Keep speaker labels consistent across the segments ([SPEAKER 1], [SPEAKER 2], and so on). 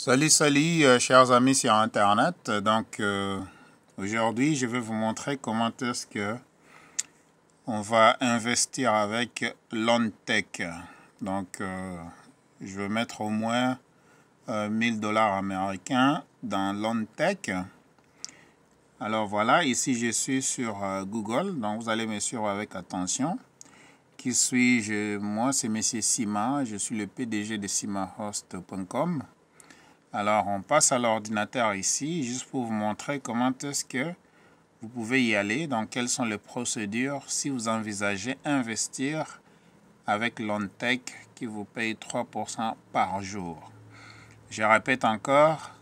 [SPEAKER 1] Salut, salut, euh, chers amis sur Internet. Donc, euh, aujourd'hui, je vais vous montrer comment est-ce que on va investir avec l'OnTech. Donc, euh, je vais mettre au moins 1000 dollars américains dans l'OnTech. Alors voilà, ici je suis sur Google, donc vous allez me suivre avec attention. Qui suis-je Moi, c'est M. Sima, je suis le PDG de simahost.com. Alors, on passe à l'ordinateur ici, juste pour vous montrer comment est-ce que vous pouvez y aller, donc quelles sont les procédures si vous envisagez investir avec l'OnTech qui vous paye 3% par jour. Je répète encore,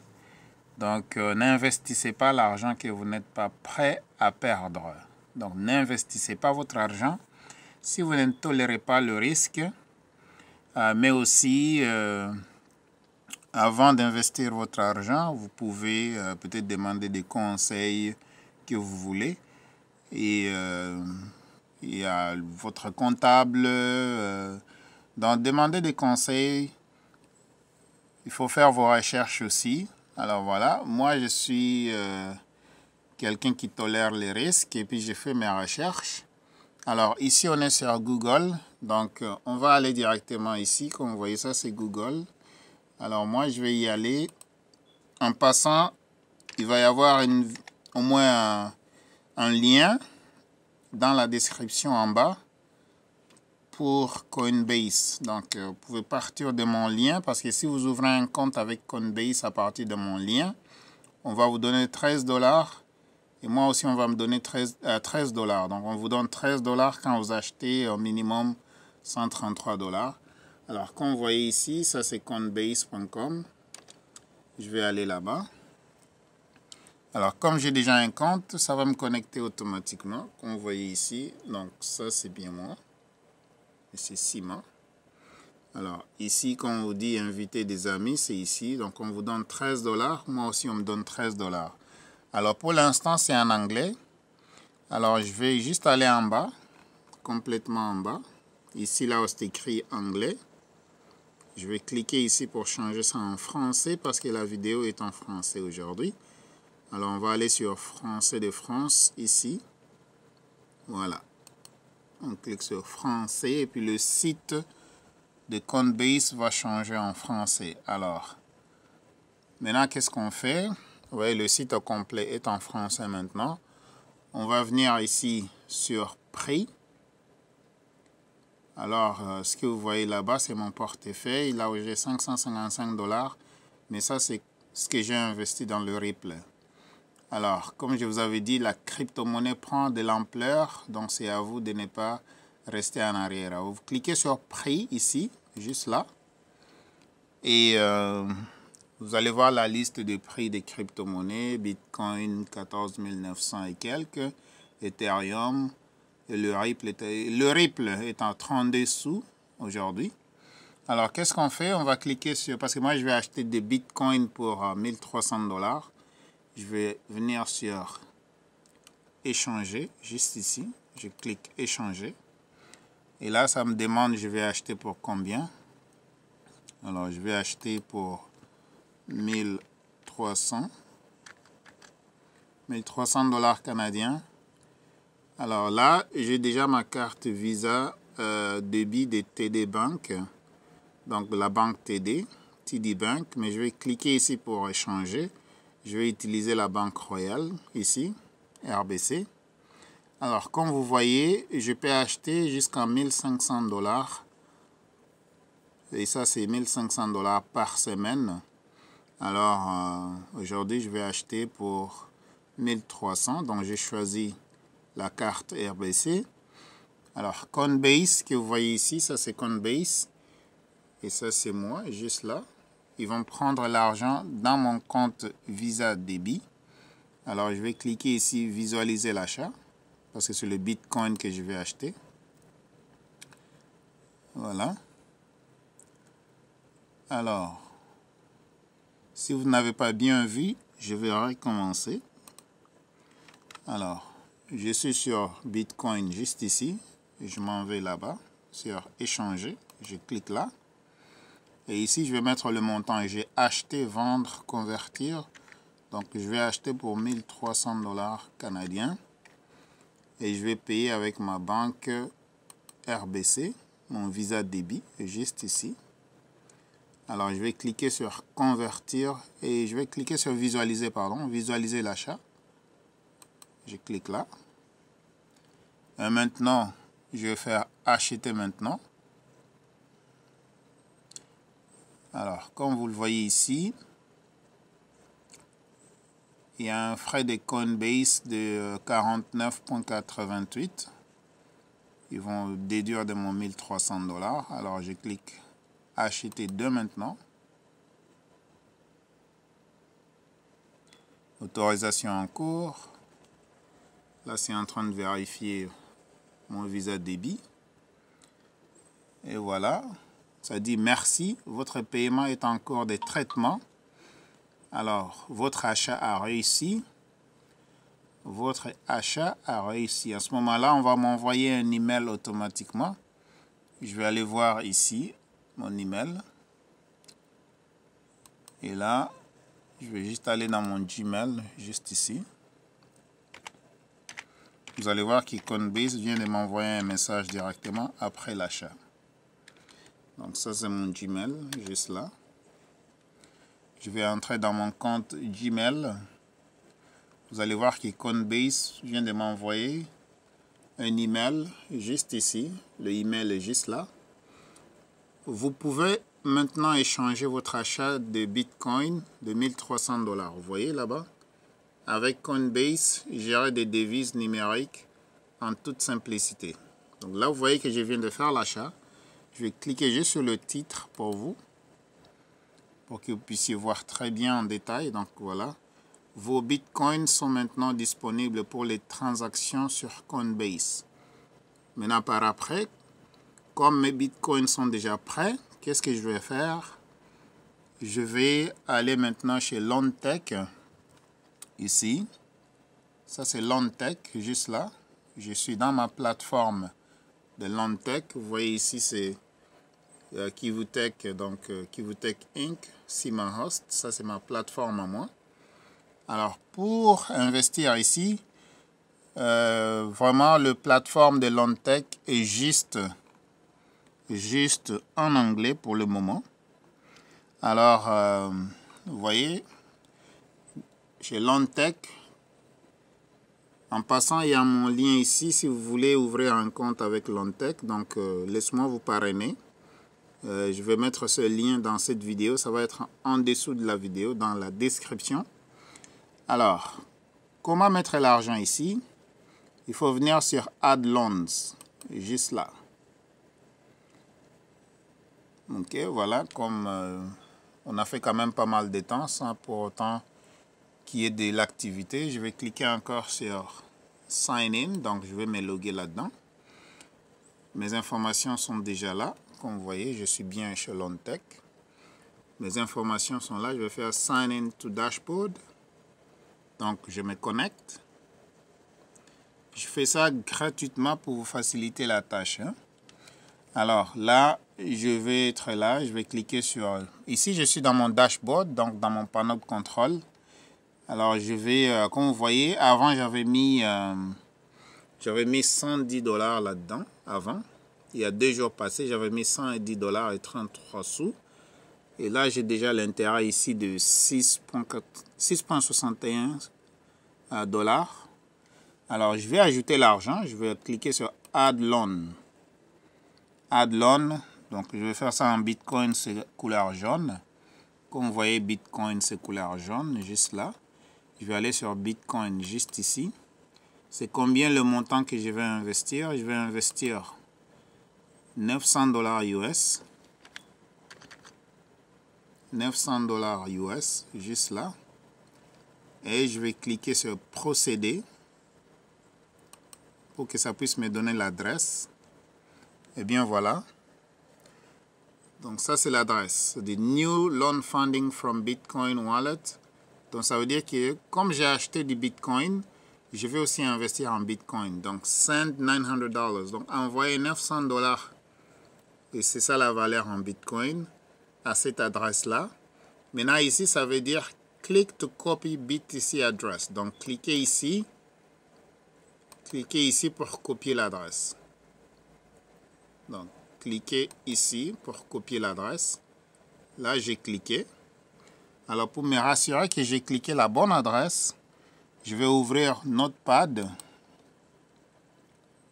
[SPEAKER 1] donc euh, n'investissez pas l'argent que vous n'êtes pas prêt à perdre. Donc n'investissez pas votre argent si vous ne tolérez pas le risque, euh, mais aussi... Euh, avant d'investir votre argent, vous pouvez euh, peut-être demander des conseils que vous voulez. Et euh, il y a votre comptable. Euh, dans demander des conseils, il faut faire vos recherches aussi. Alors voilà, moi je suis euh, quelqu'un qui tolère les risques et puis j'ai fait mes recherches. Alors ici on est sur Google, donc on va aller directement ici, comme vous voyez ça c'est Google. Alors moi, je vais y aller. En passant, il va y avoir au moins un, lien dans la description en bas pour Coinbase. Donc, euh, vous pouvez partir de mon lien parce que si vous ouvrez un compte avec Coinbase à partir de mon lien, on va vous donner 13 dollars et moi aussi on va me donner 13 euh, dollars. Donc, on vous donne 13 dollars quand vous achetez au minimum 133 dollars. Alors, comme vous voyez ici, ça c'est comptebase.com. Je vais aller là-bas. Alors, comme j'ai déjà un compte, ça va me connecter automatiquement. Comme vous voyez ici, donc ça c'est bien moi. Et c'est Simon. Alors, ici, quand on vous dit inviter des amis, c'est ici. Donc, on vous donne 13 dollars. Moi aussi, on me donne 13 dollars. Alors, pour l'instant, c'est en anglais. Alors, je vais juste aller en bas, complètement en bas. Ici, là, c'est écrit anglais. Je vais cliquer ici pour changer ça en français parce que la vidéo est en français aujourd'hui. Alors on va aller sur français de France ici. Voilà. On clique sur français et puis le site de Coinbase va changer en français. Alors, maintenant qu'est-ce qu'on fait Vous voyez, le site complet est en français maintenant. On va venir ici sur prix alors, euh, ce que vous voyez là-bas, c'est mon portefeuille. Là où j'ai 555 dollars, mais ça, c'est ce que j'ai investi dans le Ripple. Alors, comme je vous avais dit, la crypto-monnaie prend de l'ampleur, donc c'est à vous de ne pas rester en arrière. vous cliquez sur prix ici, juste là, et euh, vous allez voir la liste des prix des crypto-monnaies, Bitcoin 14 900 et quelques, Ethereum le est, le Ripple est en 32 sous aujourd'hui. Alors, qu'est-ce qu'on fait On va cliquer sur... Parce que moi, je vais acheter des bitcoins pour 1300 euh, dollars. Je vais venir sur échanger, juste ici. Je clique échanger. Et là, ça me demande, je vais acheter pour combien Alors, je vais acheter pour 1300. 1300 dollars canadiens. Alors là, j'ai déjà ma carte Visa euh, débit de TD Bank, donc la banque TD, TD Bank, mais je vais cliquer ici pour échanger. Je vais utiliser la banque Royale ici, RBC. Alors, comme vous voyez, je peux acheter jusqu'à 1500 dollars. Et ça, c'est 1500 dollars par semaine. Alors, euh, aujourd'hui, je vais acheter pour 1300. Donc, j'ai choisi la carte RBC. Alors, Coinbase, que vous voyez ici, ça c'est Coinbase. Et ça c'est moi, juste là. Ils vont prendre l'argent dans mon compte Visa débit. Alors, je vais cliquer ici, visualiser l'achat. Parce que c'est le Bitcoin que je vais acheter. Voilà. Alors, si vous n'avez pas bien vu, je vais recommencer. Alors, je suis sur Bitcoin juste ici. Je m'en vais là-bas sur échanger. Je clique là. Et ici, je vais mettre le montant. J'ai acheté, vendre, convertir. Donc, je vais acheter pour 1300 dollars canadiens. Et je vais payer avec ma banque RBC, mon Visa débit, juste ici. Alors, je vais cliquer sur convertir et je vais cliquer sur visualiser, pardon, visualiser l'achat. Je clique là. Et maintenant, je vais faire acheter maintenant. Alors, comme vous le voyez ici, il y a un frais de Coinbase de 49,88. Euh, Ils vont déduire de mon 1300 dollars. Alors, je clique acheter de maintenant. Autorisation en cours. Là, c'est en train de vérifier mon visa débit. Et voilà, ça dit merci, votre paiement est en cours de traitement. Alors, votre achat a réussi. Votre achat a réussi. À ce moment-là, on va m'envoyer un email automatiquement. Je vais aller voir ici mon email. Et là, je vais juste aller dans mon Gmail, juste ici. Vous allez voir qu'Iconbase vient de m'envoyer un message directement après l'achat. Donc ça c'est mon Gmail, juste là. Je vais entrer dans mon compte Gmail. Vous allez voir qu'Iconbase vient de m'envoyer un email juste ici. Le email est juste là. Vous pouvez maintenant échanger votre achat de Bitcoin de 1300 dollars. Vous voyez là-bas avec Coinbase, gérer des devises numériques en toute simplicité. Donc là, vous voyez que je viens de faire l'achat. Je vais cliquer juste sur le titre pour vous, pour que vous puissiez voir très bien en détail. Donc voilà, vos bitcoins sont maintenant disponibles pour les transactions sur Coinbase. Maintenant, par après, comme mes bitcoins sont déjà prêts, qu'est-ce que je vais faire Je vais aller maintenant chez Lontech ici. Ça, c'est LandTech juste là. Je suis dans ma plateforme de LandTech Vous voyez ici, c'est euh, KivuTech, donc euh, Inc. C'est ma host. Ça, c'est ma plateforme à moi. Alors, pour investir ici, euh, vraiment, le plateforme de tech est juste, juste en anglais pour le moment. Alors, euh, vous voyez, chez Lontech. En passant, il y a mon lien ici si vous voulez ouvrir un compte avec Lontech. Donc, euh, laisse-moi vous parrainer. Euh, je vais mettre ce lien dans cette vidéo. Ça va être en dessous de la vidéo, dans la description. Alors, comment mettre l'argent ici Il faut venir sur Add Loans, juste là. Ok, voilà, comme euh, on a fait quand même pas mal de temps sans pour autant qui est de l'activité. Je vais cliquer encore sur Sign In, donc je vais me loguer là-dedans. Mes informations sont déjà là. Comme vous voyez, je suis bien chez tech. Mes informations sont là. Je vais faire Sign In to Dashboard. Donc, je me connecte. Je fais ça gratuitement pour vous faciliter la tâche. Hein. Alors là, je vais être là, je vais cliquer sur... Ici, je suis dans mon dashboard, donc dans mon panneau de contrôle. Alors je vais, euh, comme vous voyez, avant j'avais mis, euh, j'avais mis 110 dollars là-dedans, avant. Il y a deux jours passés, j'avais mis 110 dollars et 33 sous. Et là, j'ai déjà l'intérêt ici de 6,61 euh, dollars. Alors je vais ajouter l'argent, je vais cliquer sur Add Loan. Add Loan, donc je vais faire ça en Bitcoin, c'est couleur jaune. Comme vous voyez, Bitcoin, c'est couleur jaune, juste là. Je vais aller sur Bitcoin juste ici. C'est combien le montant que je vais investir Je vais investir 900 dollars US. 900 dollars US, juste là. Et je vais cliquer sur procéder pour que ça puisse me donner l'adresse. Et bien voilà. Donc ça c'est l'adresse. The new loan funding from Bitcoin wallet. Donc ça veut dire que comme j'ai acheté du Bitcoin, je vais aussi investir en Bitcoin. Donc send 900 dollars. Donc envoyer 900 dollars. Et c'est ça la valeur en Bitcoin à cette adresse-là. Maintenant ici, ça veut dire click to copy BTC address. Donc cliquez ici. Cliquez ici pour copier l'adresse. Donc cliquez ici pour copier l'adresse. Là, j'ai cliqué. Alors pour me rassurer que j'ai cliqué la bonne adresse, je vais ouvrir Notepad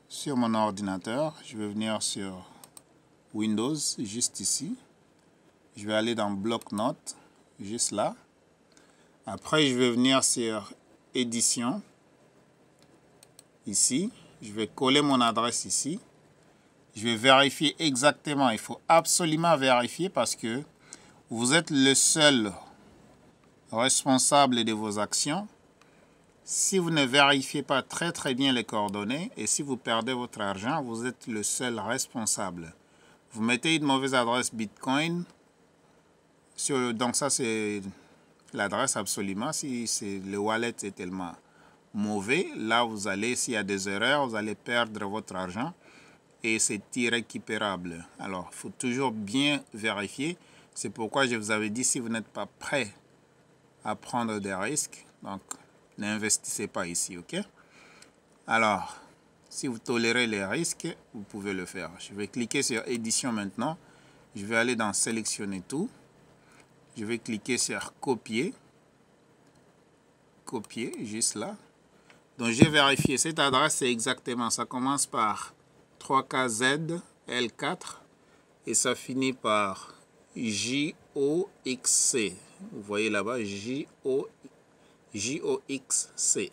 [SPEAKER 1] sur mon ordinateur. Je vais venir sur Windows, juste ici. Je vais aller dans Bloc-Notes, juste là. Après, je vais venir sur Édition, ici. Je vais coller mon adresse ici. Je vais vérifier exactement. Il faut absolument vérifier parce que vous êtes le seul responsable de vos actions, si vous ne vérifiez pas très très bien les coordonnées et si vous perdez votre argent, vous êtes le seul responsable. Vous mettez une mauvaise adresse Bitcoin, sur donc ça c'est l'adresse absolument, si le wallet est tellement mauvais, là vous allez, s'il y a des erreurs, vous allez perdre votre argent et c'est irrécupérable. Alors il faut toujours bien vérifier. C'est pourquoi je vous avais dit, si vous n'êtes pas prêt prendre des risques. Donc, n'investissez pas ici, ok Alors, si vous tolérez les risques, vous pouvez le faire. Je vais cliquer sur édition maintenant. Je vais aller dans sélectionner tout. Je vais cliquer sur copier. Copier, juste là. Donc, j'ai vérifié. Cette adresse, c'est exactement. Ça commence par 3KZ L4 et ça finit par JOXC. Vous voyez là-bas, J-O-X-C.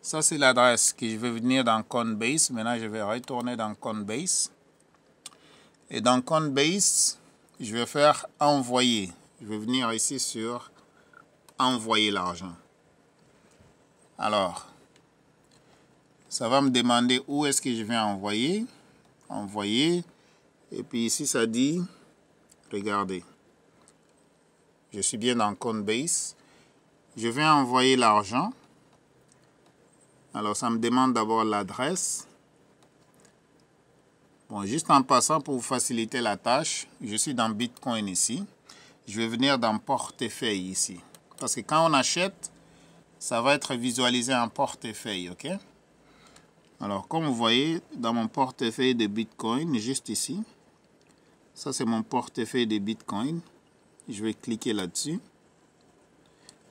[SPEAKER 1] Ça, c'est l'adresse que je vais venir dans Coinbase. Maintenant, je vais retourner dans Coinbase. Et dans Coinbase, je vais faire envoyer. Je vais venir ici sur envoyer l'argent. Alors, ça va me demander où est-ce que je vais envoyer. Envoyer. Et puis ici, ça dit, regardez. Je suis bien dans Coinbase. Je vais envoyer l'argent. Alors, ça me demande d'abord l'adresse. Bon, juste en passant, pour vous faciliter la tâche, je suis dans Bitcoin ici. Je vais venir dans portefeuille ici. Parce que quand on achète, ça va être visualisé en portefeuille, ok Alors, comme vous voyez, dans mon portefeuille de Bitcoin, juste ici, ça c'est mon portefeuille de Bitcoin. Je vais cliquer là-dessus.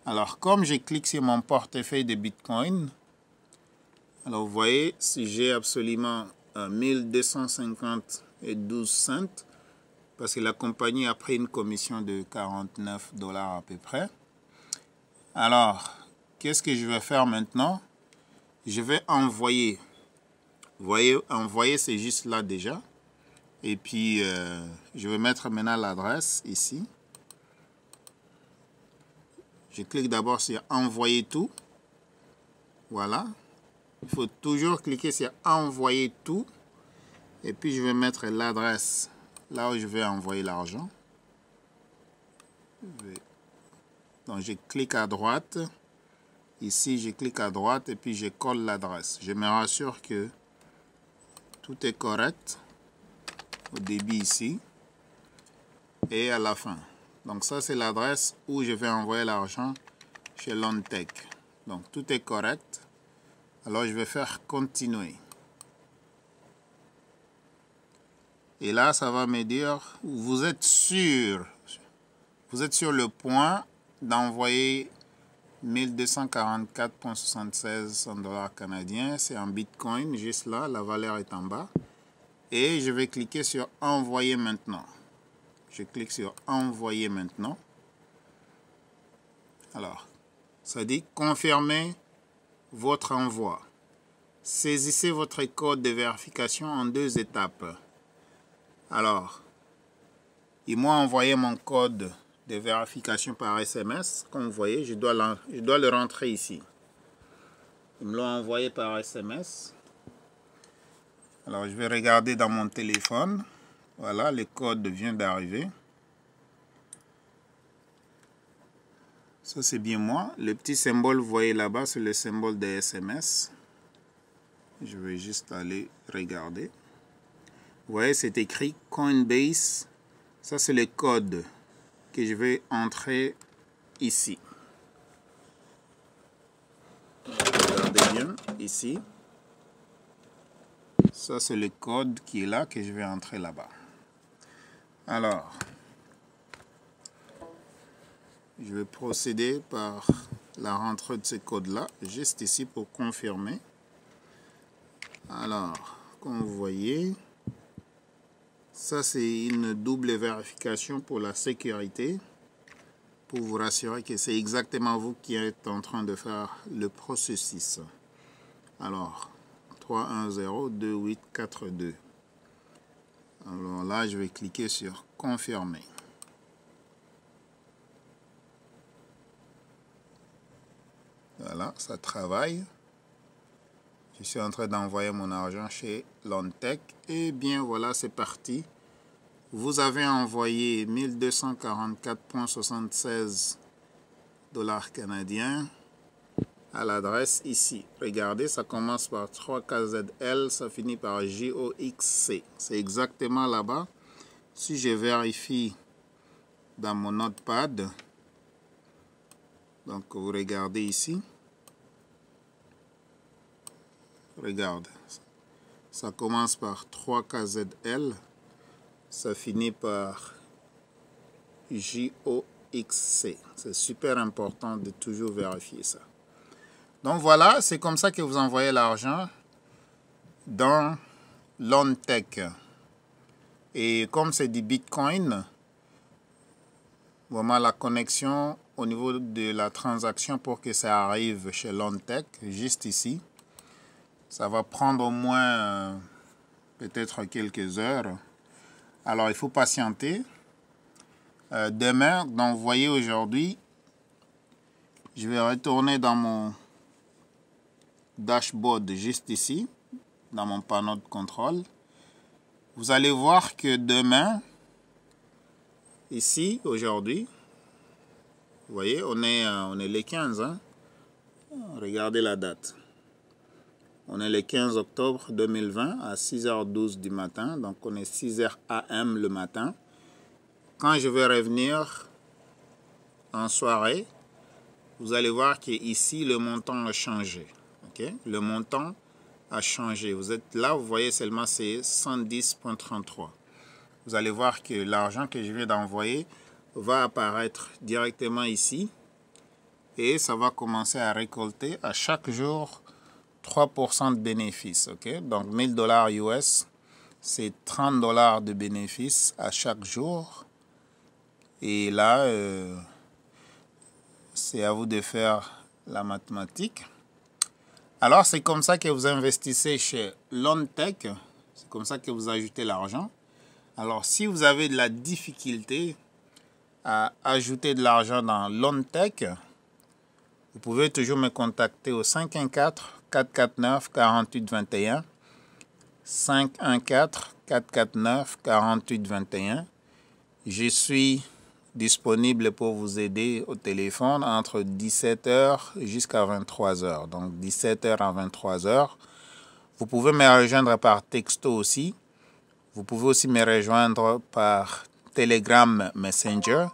[SPEAKER 1] Alors, comme je clique sur mon portefeuille de Bitcoin, alors vous voyez, si j'ai absolument 1250 euh, et 12 cents, parce que la compagnie a pris une commission de 49 dollars à peu près. Alors, qu'est-ce que je vais faire maintenant Je vais envoyer. Vous voyez, envoyer, c'est juste là déjà. Et puis, euh, je vais mettre maintenant l'adresse ici. Je clique d'abord sur envoyer tout. Voilà. Il faut toujours cliquer sur envoyer tout. Et puis je vais mettre l'adresse là où je vais envoyer l'argent. Donc je clique à droite. Ici, je clique à droite et puis je colle l'adresse. Je me rassure que tout est correct au début ici et à la fin. Donc ça, c'est l'adresse où je vais envoyer l'argent chez Lontech. Donc tout est correct. Alors je vais faire continuer. Et là, ça va me dire, vous êtes sûr, vous êtes sur le point d'envoyer 1244.76 dollars canadiens. C'est en Bitcoin, juste là, la valeur est en bas. Et je vais cliquer sur envoyer maintenant. Je clique sur Envoyer maintenant. Alors, ça dit confirmer votre envoi. Saisissez votre code de vérification en deux étapes. Alors, il m'ont envoyé mon code de vérification par SMS. Comme vous voyez, je dois, je dois le rentrer ici. Ils me l'ont envoyé par SMS. Alors, je vais regarder dans mon téléphone. Voilà, le code vient d'arriver. Ça, c'est bien moi. Le petit symbole, vous voyez là-bas, c'est le symbole des SMS. Je vais juste aller regarder. Vous voyez, c'est écrit Coinbase. Ça, c'est le code que je vais entrer ici. Regardez bien, ici. Ça, c'est le code qui est là, que je vais entrer là-bas. Alors, je vais procéder par la rentrée de ce code là juste ici pour confirmer. Alors, comme vous voyez, ça c'est une double vérification pour la sécurité, pour vous rassurer que c'est exactement vous qui êtes en train de faire le processus. Alors, 3102842. Alors là, je vais cliquer sur confirmer. Voilà, ça travaille. Je suis en train d'envoyer mon argent chez Lontech. Et bien voilà, c'est parti. Vous avez envoyé 1244,76 dollars canadiens l'adresse ici. Regardez, ça commence par 3KZL, ça finit par JOXC. C'est exactement là-bas. Si je vérifie dans mon notepad, donc vous regardez ici. Regarde, ça commence par 3KZL, ça finit par JOXC. C'est super important de toujours vérifier ça. Donc voilà, c'est comme ça que vous envoyez l'argent dans l'OnTech. Et comme c'est du Bitcoin, vraiment la connexion au niveau de la transaction pour que ça arrive chez l'OnTech, juste ici, ça va prendre au moins euh, peut-être quelques heures. Alors il faut patienter. Euh, demain, donc vous voyez aujourd'hui, je vais retourner dans mon dashboard juste ici, dans mon panneau de contrôle. Vous allez voir que demain, ici, aujourd'hui, vous voyez, on est, euh, on est les 15. Hein. Regardez la date. On est le 15 octobre 2020 à 6h12 du matin, donc on est 6h AM le matin. Quand je vais revenir en soirée, vous allez voir qu'ici, le montant a changé. Le montant a changé. Vous êtes là, vous voyez seulement c'est 110.33. Vous allez voir que l'argent que je viens d'envoyer va apparaître directement ici et ça va commencer à récolter à chaque jour 3% de bénéfices. ok Donc 1000 dollars US, c'est 30 dollars de bénéfices à chaque jour. Et là, euh, c'est à vous de faire la mathématique. Alors c'est comme ça que vous investissez chez Lontech, c'est comme ça que vous ajoutez l'argent. Alors si vous avez de la difficulté à ajouter de l'argent dans Lontech, vous pouvez toujours me contacter au 514-449-4821. 514-449-4821. Je suis disponible pour vous aider au téléphone entre 17h jusqu'à 23h. Donc 17h à 23h. Vous pouvez me rejoindre par texto aussi. Vous pouvez aussi me rejoindre par Telegram Messenger.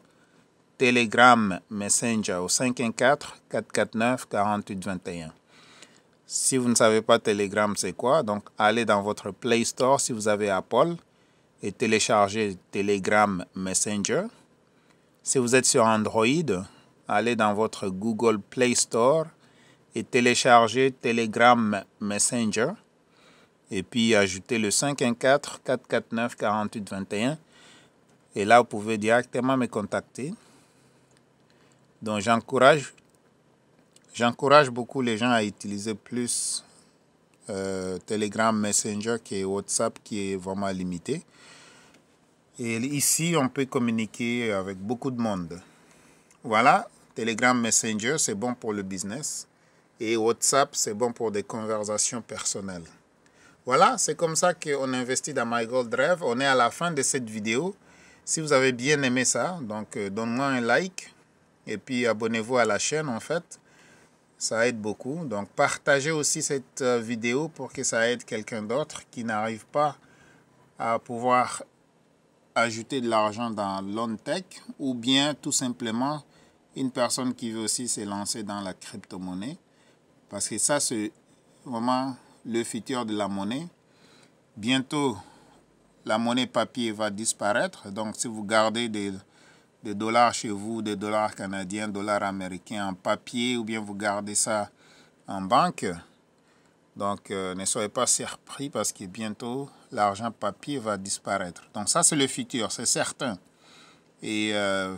[SPEAKER 1] Telegram Messenger au 514-449-4821. Si vous ne savez pas Telegram, c'est quoi Donc allez dans votre Play Store si vous avez Apple et téléchargez Telegram Messenger. Si vous êtes sur Android, allez dans votre Google Play Store et téléchargez Telegram Messenger et puis ajoutez le 514 449 4821 et là vous pouvez directement me contacter. Donc j'encourage j'encourage beaucoup les gens à utiliser plus euh, Telegram Messenger qui est WhatsApp qui est vraiment limité. Et ici, on peut communiquer avec beaucoup de monde. Voilà, Telegram Messenger, c'est bon pour le business. Et WhatsApp, c'est bon pour des conversations personnelles. Voilà, c'est comme ça qu'on investit dans My Drive. On est à la fin de cette vidéo. Si vous avez bien aimé ça, donc euh, donne-moi un like. Et puis abonnez-vous à la chaîne en fait. Ça aide beaucoup. Donc partagez aussi cette euh, vidéo pour que ça aide quelqu'un d'autre qui n'arrive pas à pouvoir ajouter de l'argent dans l'on-tech ou bien tout simplement une personne qui veut aussi se lancer dans la crypto-monnaie parce que ça, c'est vraiment le futur de la monnaie. Bientôt, la monnaie papier va disparaître. Donc, si vous gardez des, des dollars chez vous, des dollars canadiens, dollars américains en papier ou bien vous gardez ça en banque, donc, euh, ne soyez pas surpris parce que bientôt, l'argent papier va disparaître. Donc, ça, c'est le futur, c'est certain. Et euh,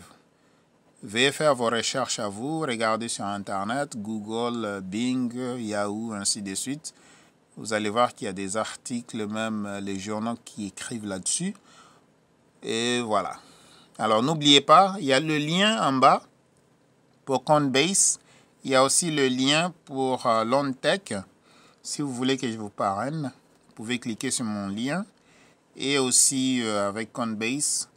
[SPEAKER 1] veuillez faire vos recherches à vous, regardez sur Internet, Google, euh, Bing, Yahoo, ainsi de suite. Vous allez voir qu'il y a des articles, même les journaux qui écrivent là-dessus. Et voilà. Alors, n'oubliez pas, il y a le lien en bas pour Coinbase. Il y a aussi le lien pour Longtech. Si vous voulez que je vous parraine, vous pouvez cliquer sur mon lien. Et aussi euh, avec Coinbase,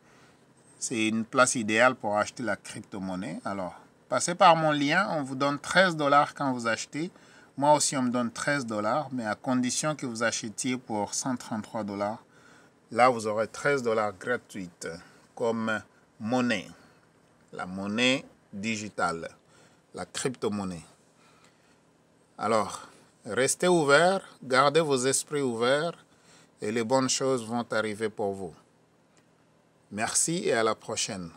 [SPEAKER 1] c'est une place idéale pour acheter la crypto-monnaie. Alors, passez par mon lien, on vous donne 13 dollars quand vous achetez. Moi aussi, on me donne 13 dollars, mais à condition que vous achetiez pour 133 dollars. Là, vous aurez 13 dollars gratuites comme monnaie, la monnaie digitale, la crypto-monnaie. Alors, Restez ouverts, gardez vos esprits ouverts et les bonnes choses vont arriver pour vous. Merci et à la prochaine.